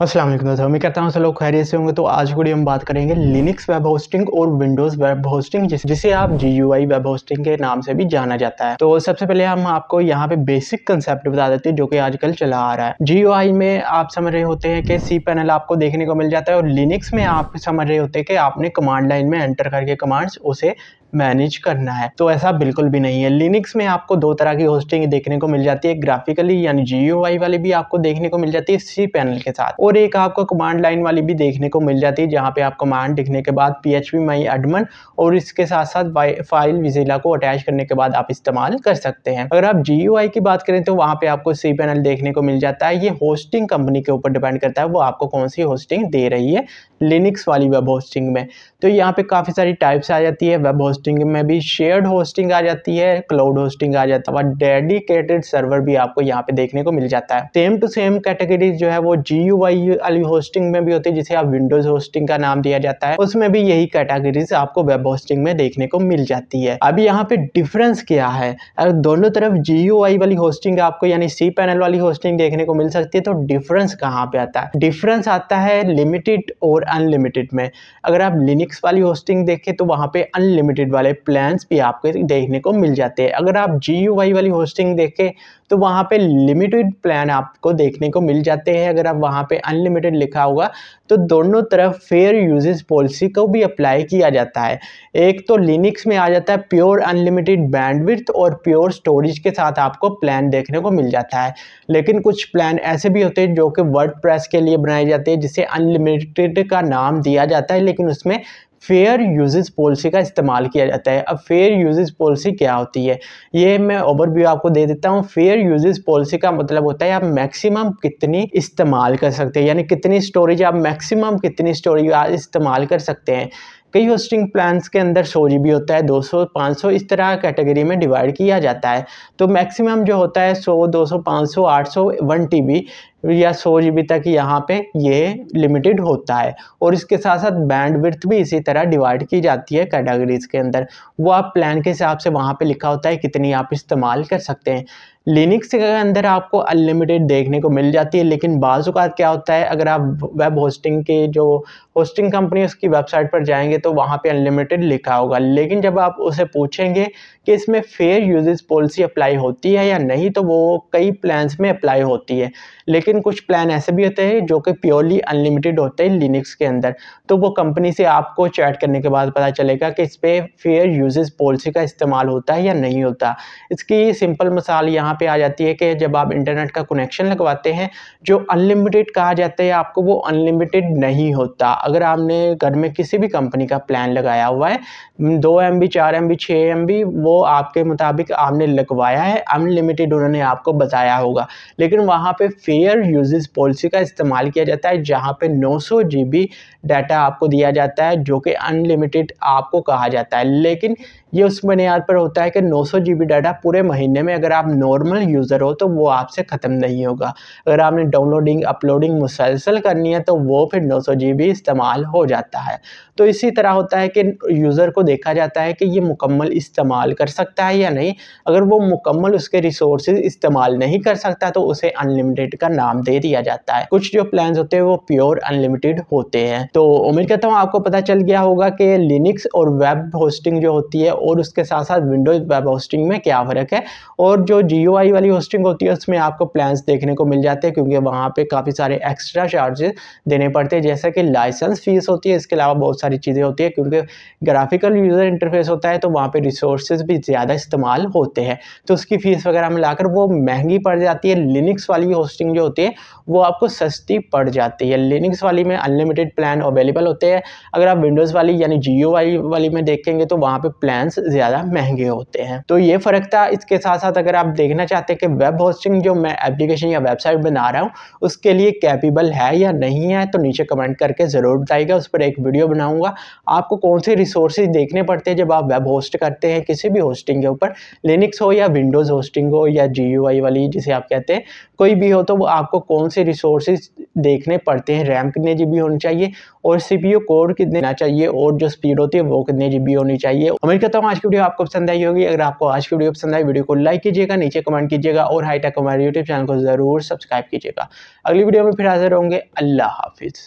असलम दोस्तों उम्मीद करता हूँ लोग खैरियत से होंगे तो आज वीडियो हम बात करेंगे लिनिक्स वेब होस्टिंग और विंडोज़ वेब होस्टिंग जिस, जिसे आप G U I web hosting के नाम से भी जाना जाता है तो सबसे पहले हम आपको यहाँ पे बेसिक कंसेप्ट बता देते हैं जो कि आजकल चला आ रहा है जी यू आई में आप समझ रहे होते हैं कि सी पैनल आपको देखने को मिल जाता है और लिनिक्स में आप समझ रहे होते हैं कि आपने कमांड लाइन में एंटर करके कमांड्स उसे मैनेज करना है तो ऐसा बिल्कुल भी नहीं है लिनिक्स में आपको दो तरह की होस्टिंग देखने को मिल जाती है ग्राफिकली यानी जी वाली भी आपको देखने को मिल जाती है सी पैनल के साथ और एक आपको कमांड लाइन वाली भी देखने को मिल जाती है जहाँ पे आप कमांड लिखने के बाद पी एच माई एडमन और इसके साथ साथ फाइल विजिला को अटैच करने के बाद आप इस्तेमाल कर सकते हैं अगर आप जी की बात करें तो वहाँ पे आपको सी पैनल देखने को मिल जाता है ये होस्टिंग कंपनी के ऊपर डिपेंड करता है वो आपको कौन सी होस्टिंग दे रही है लिनिक्स वाली वेब होस्टिंग में तो यहाँ पे काफ़ी सारी टाइप्स आ जाती है वेब होस्टिंग होस्टिंग में भी शेयर्ड होस्टिंग आ जाती है क्लाउड होस्टिंग आ जाता है और डेडिकेटेड सर्वर भी आपको यहाँ पे देखने को मिल जाता है सेम टू सेम कैटेगरी जो है वो जी वाली होस्टिंग में भी होती है जिसे आप विंडोज होस्टिंग का नाम दिया जाता है उसमें भी यही कैटेगरीज आपको वेब होस्टिंग में देखने को मिल जाती है अभी यहाँ पे डिफरेंस क्या है अगर दोनों तरफ जी वाली होस्टिंग आपको यानी सी पैनल वाली होस्टिंग देखने को मिल सकती है तो डिफरेंस कहाँ पे आता है डिफरेंस आता है लिमिटेड और अनलिमिटेड में अगर आप लिनिक्स वाली होस्टिंग देखें तो वहाँ पे अनलिमिटेड हाइब्रिड वाले प्लान्स भी आपको देखने को मिल जाते हैं अगर आप जी वाली होस्टिंग देखें तो वहाँ पे लिमिटेड प्लान आपको देखने को मिल जाते हैं अगर आप वहाँ पे अनलिमिटेड लिखा होगा तो दोनों तरफ फेयर यूजेस पॉलिसी को भी अप्लाई किया जाता है एक तो लिनिक्स में आ जाता है प्योर अनलिमिटेड बैंडविड्थ और प्योर स्टोरेज के साथ आपको प्लान देखने को मिल जाता है लेकिन कुछ प्लान ऐसे भी होते हैं जो कि वर्ड के लिए बनाए जाते हैं जिसे अनलिमिटेड का नाम दिया जाता है लेकिन उसमें फेयर यूजेज पॉलिसी का इस्तेमाल किया जाता है अब फेयर यूजेज पॉलिसी क्या होती है ये मैं ओवरव्यू आपको दे देता हूँ फेयर यूजेज पॉलिसी का मतलब होता है आप मैक्सिमम कितनी इस्तेमाल कर सकते हैं यानी कितनी स्टोरेज आप मैक्सिमम कितनी स्टोरेज इस्तेमाल कर सकते हैं कई होस्टिंग प्लान्स के अंदर सौ जी बी होता है 200 500 इस तरह कैटेगरी में डिवाइड किया जाता है तो मैक्सिमम जो होता है 100 200 500 800 1 टीबी या सौ जी तक यहाँ पे ये लिमिटेड होता है और इसके साथ साथ बैंडविड्थ भी इसी तरह डिवाइड की जाती है कैटेगरीज के अंदर वो आप प्लान के हिसाब से वहाँ पे लिखा होता है कितनी आप इस्तेमाल कर सकते हैं लिनिक्स के अंदर आपको अनलिमिटेड देखने को मिल जाती है लेकिन बाज़ात क्या होता है अगर आप वेब होस्टिंग के जो होस्टिंग कंपनी उसकी वेबसाइट पर जाएंगे तो वहाँ पे अनलिमिटेड लिखा होगा लेकिन जब आप उसे पूछेंगे कि इसमें फेयर यूजेज पॉलिसी अप्लाई होती है या नहीं तो वो कई प्लान्स में अप्लाई होती है लेकिन लेकिन कुछ प्लान ऐसे भी होते हैं जो कि प्योरली अनलिमिटेड होते हैं लिनिक्स के अंदर तो वो कंपनी से आपको चैट करने के बाद पता चलेगा कि इस पर फेयर यूजेस पॉलिसी का इस्तेमाल होता है या नहीं होता इसकी सिंपल मिसाल यहाँ पर आ जाती है कि जब आप इंटरनेट का कनेक्शन लगवाते हैं जो अनलिमिटेड कहा जाता है आपको वो अनलिमिटेड नहीं होता अगर आपने घर में किसी भी कंपनी का प्लान लगाया हुआ है दो एम बी चार एम बी छः एम बी वो आपके मुताबिक आपने लगवाया है अनलिमिटेड उन्होंने आपको बताया होगा लेकिन वहाँ पे फेयर स्पेशल यूजेस पॉलिसी का इस्तेमाल किया जाता है जहाँ पे 900 जीबी डाटा आपको दिया जाता है जो कि अनलिमिटेड आपको कहा जाता है लेकिन ये उस मैंने पर होता है कि 900 सौ डाटा पूरे महीने में अगर आप नॉर्मल यूज़र हो तो वो आपसे ख़त्म नहीं होगा अगर आपने डाउनलोडिंग अपलोडिंग मुसलसल करनी है तो वो फिर नौ सौ इस्तेमाल हो जाता है तो इसी तरह होता है कि यूज़र को देखा जाता है कि ये मुकम्मल इस्तेमाल कर सकता है या नहीं अगर वो मुकम्मल उसके रिसोर्स इस्तेमाल नहीं कर सकता तो उसे अनलिमिटेड का नाम दे दिया जाता है कुछ जो प्लान होते हैं वो प्योर अनलिमिटेड होते हैं तो उम्मीद करता हूँ आपको पता चल गया होगा कि लिनिक्स और वेब होस्टिंग जो होती है और उसके साथ साथ विंडोज़ वेब होस्टिंग में क्या फ़र्क है और जो जी वाली होस्टिंग होती है उसमें आपको प्लान्स देखने को मिल जाते हैं क्योंकि वहाँ पर काफ़ी सारे एक्स्ट्रा चार्जेस देने पड़ते हैं जैसे कि लाइसेंस फ़ीस होती है इसके अलावा बहुत सारी चीज़ें होती है क्योंकि ग्राफिकल यूज़र इंटरफेस होता है तो वहाँ पर रिसोर्स भी ज़्यादा इस्तेमाल होते हैं तो उसकी फ़ीस वगैरह मिलाकर वो महंगी पड़ जाती है लिनिक्स वाली होस्टिंग जो होती है वो आपको सस्ती पड़ जाती है लिनिक्स वाली में अनलिमिटेड प्लान अवेलेबल होते हैं अगर आप विंडोज़ वाली यानी जियो वाली वाली में देखेंगे तो वहाँ पर प्लान प्लान्स ज़्यादा महंगे होते हैं तो ये फ़र्क था इसके साथ साथ अगर आप देखना चाहते हैं कि वेब होस्टिंग जो मैं एप्लीकेशन या वेबसाइट बना रहा हूँ उसके लिए कैपेबल है या नहीं है तो नीचे कमेंट करके ज़रूर बताइएगा उस पर एक वीडियो बनाऊँगा आपको कौन से रिसोर्सेज देखने पड़ते हैं जब आप वेब होस्ट करते हैं किसी भी होस्टिंग के ऊपर लिनिक्स हो या विंडोज़ होस्टिंग हो या जी वाली जिसे आप कहते हैं कोई भी हो तो वो आपको कौन से रिसोर्सेज देखने पड़ते हैं रैम कितने जी होनी चाहिए और सी कोड कितने चाहिए और जो स्पीड होती है वो कितने जी होनी चाहिए अमेरिका तो करता हूँ आज की वीडियो आपको पसंद आई होगी अगर आपको आज की वीडियो पसंद आई वीडियो को लाइक कीजिएगा नीचे कमेंट कीजिएगा और हाईटेक हमारे यूट्यूब चैनल को ज़रूर सब्सक्राइब कीजिएगा अगली वीडियो में फिर हाजिर होंगे अल्लाह हाफिज़